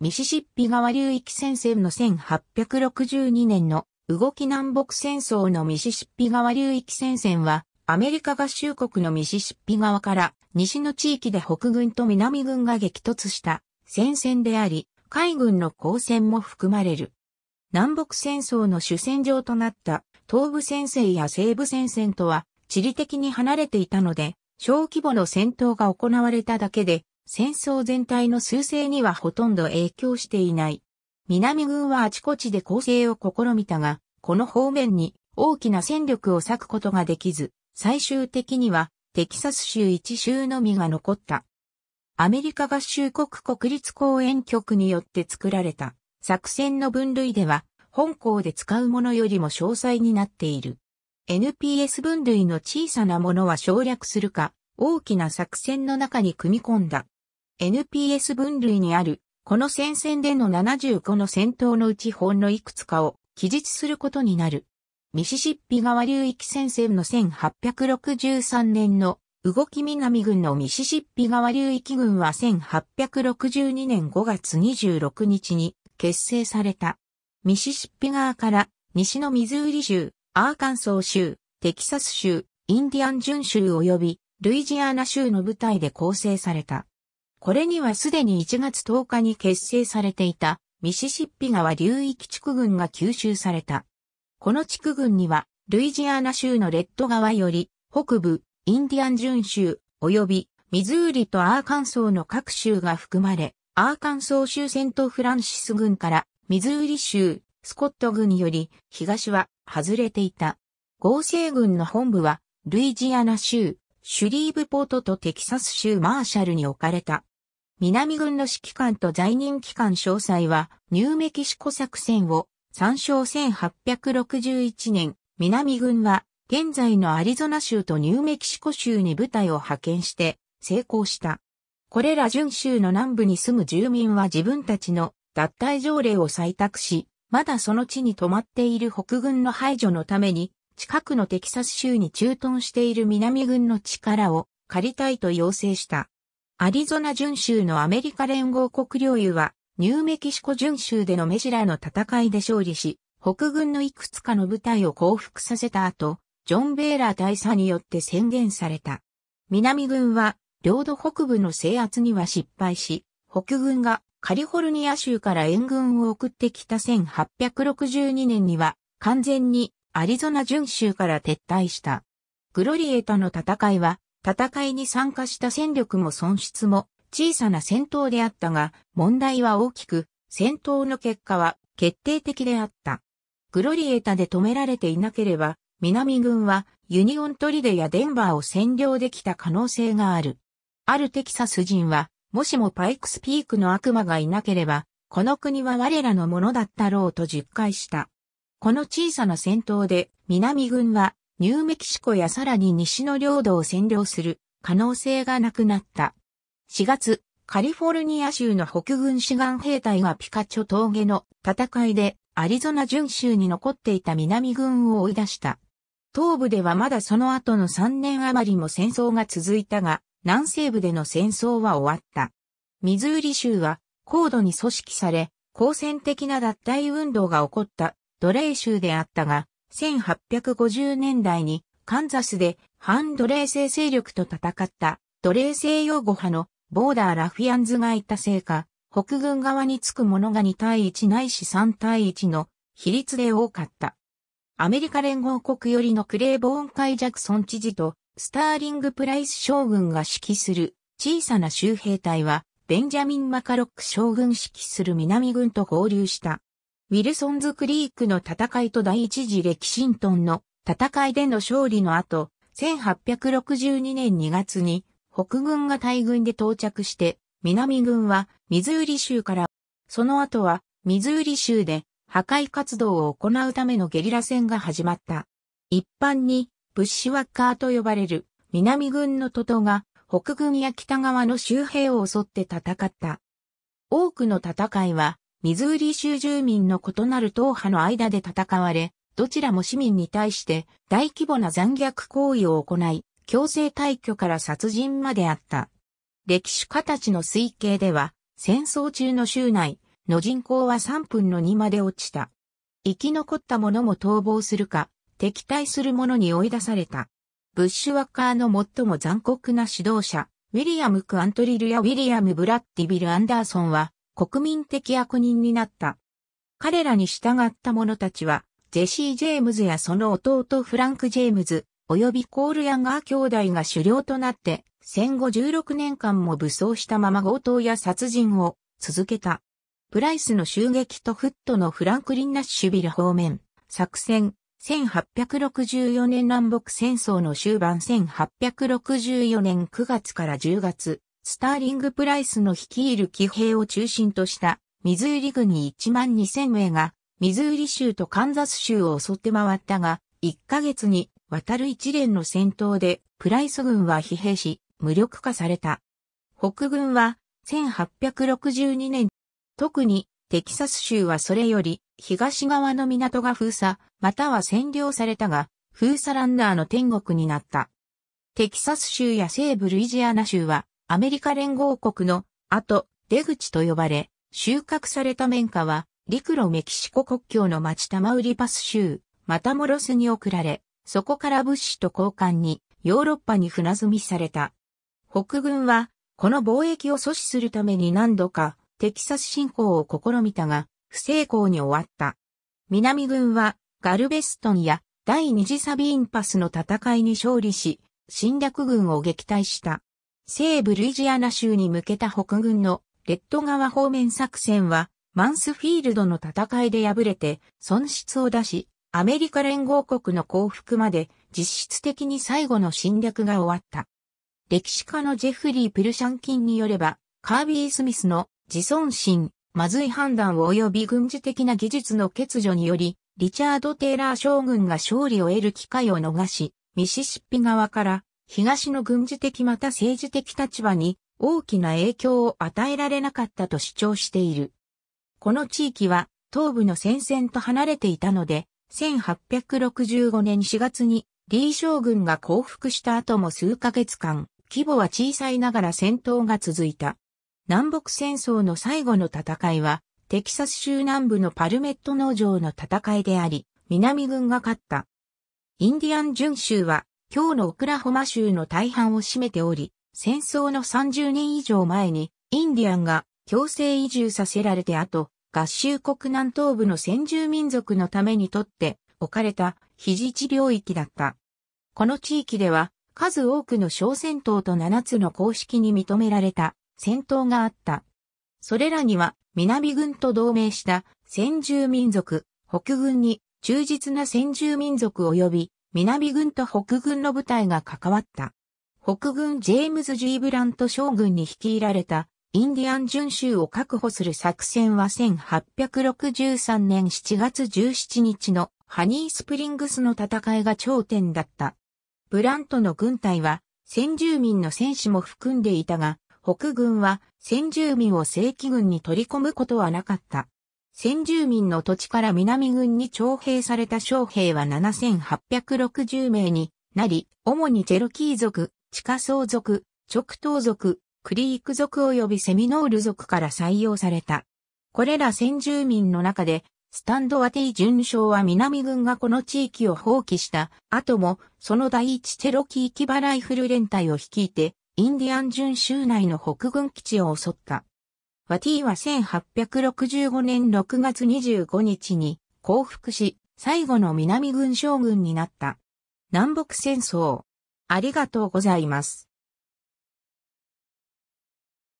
ミシシッピ川流域戦線の1862年の動き南北戦争のミシシッピ川流域戦線は、アメリカ合衆国のミシシッピ川から西の地域で北軍と南軍が激突した戦線であり、海軍の交戦も含まれる。南北戦争の主戦場となった東部戦線や西部戦線とは地理的に離れていたので、小規模の戦闘が行われただけで、戦争全体の数勢にはほとんど影響していない。南軍はあちこちで攻勢を試みたが、この方面に大きな戦力を割くことができず、最終的にはテキサス州一州のみが残った。アメリカ合衆国国立公園局によって作られた作戦の分類では、本校で使うものよりも詳細になっている。NPS 分類の小さなものは省略するか、大きな作戦の中に組み込んだ NPS 分類にある、この戦線での75の戦闘のうちほんのいくつかを記述することになる。ミシシッピ川流域戦線の1863年の動き南軍のミシシッピ川流域軍は1862年5月26日に結成された。ミシシッピ川から西のミズーリ州、アーカンソー州、テキサス州、インディアン準州及びルイジアナ州の部隊で構成された。これにはすでに1月10日に結成されていたミシシッピ川流域地区群が吸収された。この地区群には、ルイジアナ州のレッド川より、北部、インディアン準州、及び、ミズーリとアーカンソーの各州が含まれ、アーカンソー州セントフランシス郡から、ミズーリ州、スコット郡より、東は外れていた。合成軍の本部は、ルイジアナ州、シュリーブポートとテキサス州マーシャルに置かれた。南軍の指揮官と在任期間詳細は、ニューメキシコ作戦を参照1861年、南軍は、現在のアリゾナ州とニューメキシコ州に部隊を派遣して、成功した。これら準州の南部に住む住民は自分たちの脱退条例を採択し、まだその地に泊まっている北軍の排除のために、近くのテキサス州に駐屯している南軍の力を借りたいと要請した。アリゾナ巡州のアメリカ連合国領有は、ニューメキシコ巡州でのメジラの戦いで勝利し、北軍のいくつかの部隊を降伏させた後、ジョン・ベーラー大佐によって宣言された。南軍は、領土北部の制圧には失敗し、北軍がカリフォルニア州から援軍を送ってきた1862年には、完全にアリゾナ巡州から撤退した。グロリエとの戦いは、戦いに参加した戦力も損失も小さな戦闘であったが、問題は大きく、戦闘の結果は決定的であった。グロリエータで止められていなければ、南軍はユニオントリデやデンバーを占領できた可能性がある。あるテキサス人は、もしもパイクスピークの悪魔がいなければ、この国は我らのものだったろうと実戒した。この小さな戦闘で南軍はニューメキシコやさらに西の領土を占領する可能性がなくなった。4月、カリフォルニア州の北軍志願兵隊がピカチョ峠の戦いでアリゾナ準州に残っていた南軍を追い出した。東部ではまだその後の3年余りも戦争が続いたが、南西部での戦争は終わった。ミズーリ州は高度に組織され、抗戦的な脱退運動が起こった奴隷州であったが、1850年代にカンザスで反奴隷制勢力と戦った奴隷制擁護派のボーダーラフィアンズがいたせいか、北軍側につく者が2対1ないし3対1の比率で多かった。アメリカ連合国よりのクレーボーン・カイ・ジャクソン知事とスターリング・プライス将軍が指揮する小さな州兵隊はベンジャミン・マカロック将軍指揮する南軍と合流した。ウィルソンズクリークの戦いと第一次レキシントンの戦いでの勝利の後、1862年2月に北軍が大軍で到着して、南軍はミズーリ州から、その後はミズーリ州で破壊活動を行うためのゲリラ戦が始まった。一般にブッシュワッカーと呼ばれる南軍のトトが北軍や北側の周辺を襲って戦った。多くの戦いはミズーリ州住民の異なる党派の間で戦われ、どちらも市民に対して大規模な残虐行為を行い、強制退去から殺人まであった。歴史家たちの推計では、戦争中の州内の人口は3分の2まで落ちた。生き残った者も逃亡するか、敵対する者に追い出された。ブッシュワッカーの最も残酷な指導者、ウィリアム・クアントリルやウィリアム・ブラッディビル・アンダーソンは、国民的役人になった。彼らに従った者たちは、ジェシー・ジェームズやその弟フランク・ジェームズ、及びコール・ヤンガー兄弟が狩猟となって、戦後16年間も武装したまま強盗や殺人を続けた。プライスの襲撃とフットのフランクリン・ナッシュビル方面、作戦、1864年南北戦争の終盤1864年9月から10月、スターリング・プライスの率いる騎兵を中心としたミズーリ軍に1万2000名がミズーリ州とカンザス州を襲って回ったが、1ヶ月に渡る一連の戦闘でプライス軍は疲弊し、無力化された。北軍は1862年、特にテキサス州はそれより東側の港が封鎖、または占領されたが、封鎖ランナーの天国になった。テキサス州や西部ルイジアナ州はアメリカ連合国の後、出口と呼ばれ、収穫された綿花は、陸路メキシコ国境の町タマウリパス州、マタモロスに送られ、そこから物資と交換に、ヨーロッパに船積みされた。北軍は、この貿易を阻止するために何度か、テキサス侵攻を試みたが、不成功に終わった。南軍は、ガルベストンや第二次サビーンパスの戦いに勝利し、侵略軍を撃退した。西部ルイジアナ州に向けた北軍のレッド川方面作戦は、マンスフィールドの戦いで敗れて損失を出し、アメリカ連合国の降伏まで実質的に最後の侵略が終わった。歴史家のジェフリー・プルシャンキンによれば、カービー・スミスの自尊心、まずい判断及び軍事的な技術の欠如により、リチャード・テイラー将軍が勝利を得る機会を逃し、ミシシッピ側から東の軍事的また政治的立場に大きな影響を与えられなかったと主張している。この地域は東部の戦線と離れていたので、1865年4月に李将軍が降伏した後も数ヶ月間、規模は小さいながら戦闘が続いた。南北戦争の最後の戦いは、テキサス州南部のパルメット農場の戦いであり、南軍が勝った。インディアン巡州は今日のオクラホマ州の大半を占めており、戦争の30年以上前にインディアンが強制移住させられて後、合衆国南東部の先住民族のためにとって置かれた非自治領域だった。この地域では数多くの小戦闘と7つの公式に認められた戦闘があった。それらには南軍と同盟した先住民族、北軍に忠実な先住民族及び南軍と北軍の部隊が関わった。北軍ジェームズ・ジーブラント将軍に率いられたインディアン巡州を確保する作戦は1863年7月17日のハニースプリングスの戦いが頂点だった。ブラントの軍隊は先住民の戦士も含んでいたが、北軍は先住民を正規軍に取り込むことはなかった。先住民の土地から南軍に徴兵された将兵は7860名になり、主にチェロキー族、地下層族、直東族、クリーク族及びセミノール族から採用された。これら先住民の中で、スタンドワティ巡将は南軍がこの地域を放棄した後も、その第一チェロキー騎馬ライフル連隊を率いて、インディアン巡州内の北軍基地を襲った。ワティは1865年6月25日に降伏し、最後の南軍将軍になった。南北戦争。ありがとうございます。